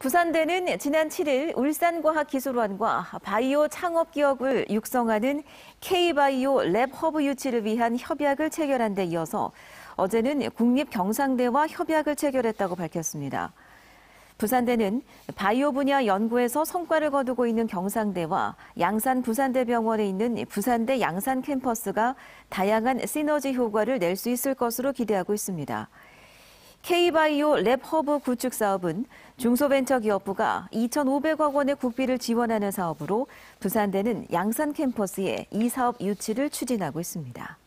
부산대는 지난 7일 울산과학기술원과 바이오 창업기업을 육성하는 K바이오 랩허브 유치를 위한 협약을 체결한 데 이어서 어제는 국립경상대와 협약을 체결했다고 밝혔습니다. 부산대는 바이오 분야 연구에서 성과를 거두고 있는 경상대와 양산 부산대병원에 있는 부산대 양산 캠퍼스가 다양한 시너지 효과를 낼 수 있을 것으로 기대하고 있습니다. K바이오 랩허브 구축 사업은 중소벤처기업부가 2,500억 원의 국비를 지원하는 사업으로 부산대는 양산 캠퍼스에 이 사업 유치를 추진하고 있습니다.